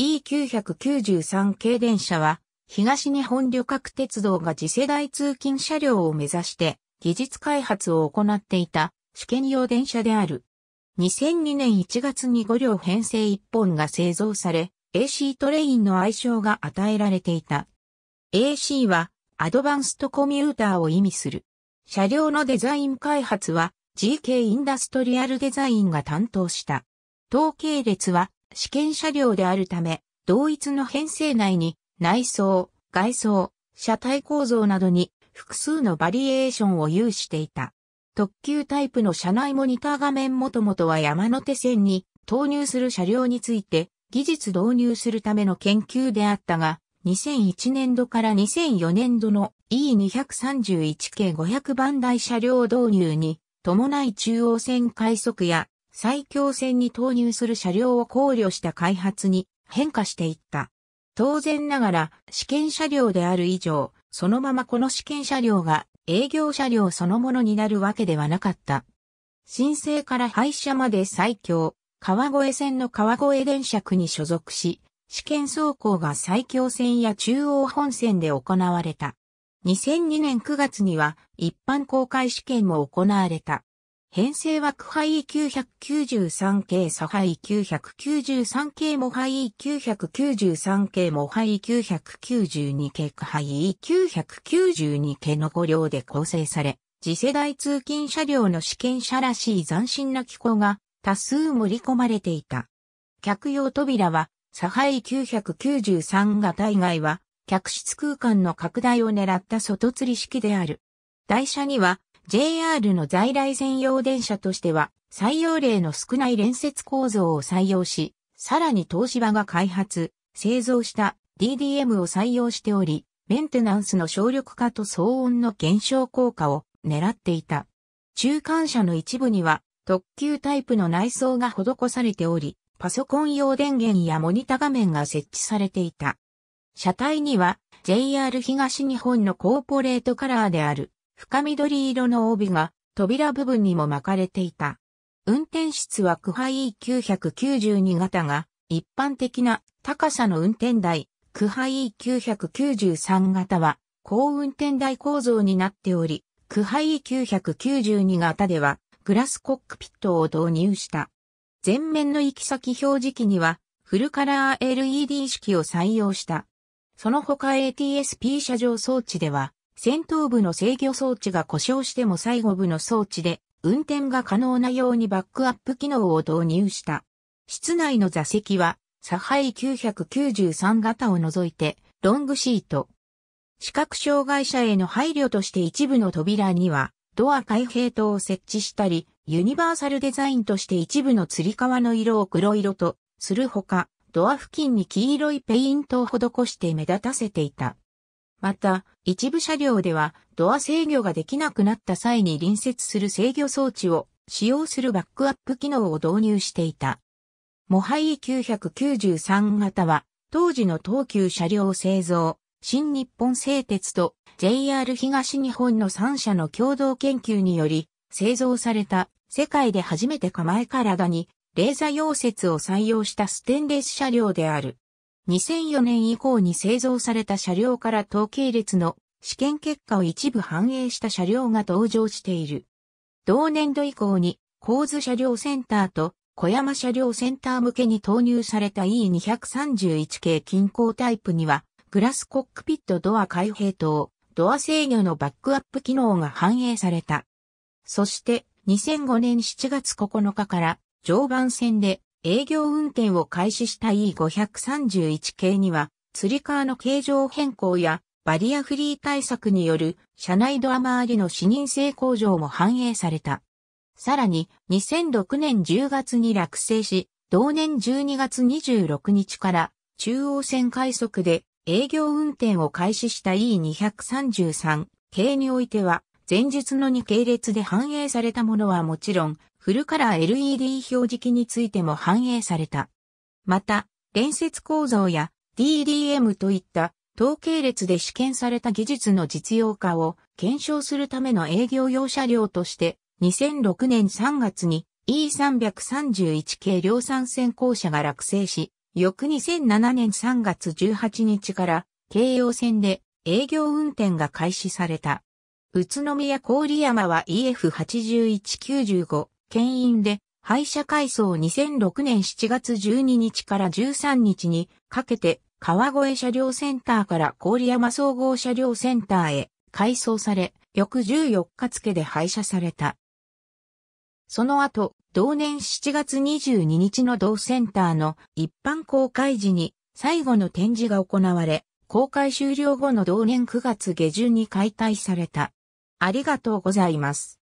E993 系電車は、東日本旅客鉄道が次世代通勤車両を目指して技術開発を行っていた試験用電車である。2002年1月に5両編成1本が製造され、AC トレインの愛称が与えられていた。AC はアドバンストコミューターを意味する。車両のデザイン開発は GK インダストリアルデザインが担当した。統計列は試験車両であるため、同一の編成内に内装、外装、車体構造などに複数のバリエーションを有していた。特急タイプの車内モニター画面もともとは山手線に投入する車両について技術導入するための研究であったが、2001年度から2004年度の E231 系500番台車両導入に伴い中央線快速や最強線に投入する車両を考慮した開発に変化していった。当然ながら試験車両である以上、そのままこの試験車両が営業車両そのものになるわけではなかった。申請から廃車まで最強、川越線の川越電車区に所属し、試験走行が最強線や中央本線で行われた。2002年9月には一般公開試験も行われた。編成は枠範囲993系左範囲993系模範囲993系模範囲992系区範囲992系の5両で構成され、次世代通勤車両の試験車らしい斬新な機構が多数盛り込まれていた。客用扉は、左範囲993型以外は、客室空間の拡大を狙った外釣り式である。台車には、JR の在来線用電車としては採用例の少ない連接構造を採用し、さらに東芝が開発、製造した DDM を採用しており、メンテナンスの省力化と騒音の減少効果を狙っていた。中間車の一部には特急タイプの内装が施されており、パソコン用電源やモニタ画面が設置されていた。車体には JR 東日本のコーポレートカラーである深緑色の帯が扉部分にも巻かれていた。運転室はクハ E992 型が一般的な高さの運転台、クハ E993 型は高運転台構造になっており、クハ E992 型ではグラスコックピットを導入した。前面の行き先表示器にはフルカラー LED 式を採用した。その他 ATSP 車上装置では先頭部の制御装置が故障しても最後部の装置で運転が可能なようにバックアップ機能を導入した。室内の座席は、サハイ993型を除いて、ロングシート。視覚障害者への配慮として一部の扉には、ドア開閉灯を設置したり、ユニバーサルデザインとして一部の釣り革の色を黒色とするほか、ドア付近に黄色いペイントを施して目立たせていた。また、一部車両ではドア制御ができなくなった際に隣接する制御装置を使用するバックアップ機能を導入していた。モハイ993型は当時の東急車両製造、新日本製鉄と JR 東日本の3社の共同研究により製造された世界で初めて構え体にレーザー溶接を採用したステンレス車両である。2004年以降に製造された車両から統計列の試験結果を一部反映した車両が登場している。同年度以降に、構図車両センターと小山車両センター向けに投入された E231 系近郊タイプには、グラスコックピットドア開閉等、ドア制御のバックアップ機能が反映された。そして、2005年7月9日から常磐線で営業運転を開始した E531 系には、釣り革の形状変更やバリアフリー対策による車内ドア周りの視認性向上も反映された。さらに2006年10月に落成し、同年12月26日から中央線快速で営業運転を開始した E233 系においては、前述の2系列で反映されたものはもちろん、フルカラー LED 表示器についても反映された。また、連接構造や DDM といった統計列で試験された技術の実用化を検証するための営業用車両として2006年3月に E331 系量産先行車が落成し、翌2007年3月18日から京葉線で営業運転が開始された。宇都宮郡山は EF8195 牽引で、廃車改装2006年7月12日から13日にかけて、川越車両センターから郡山総合車両センターへ改装され、翌14日付で廃車された。その後、同年7月22日の同センターの一般公開時に最後の展示が行われ、公開終了後の同年9月下旬に解体された。ありがとうございます。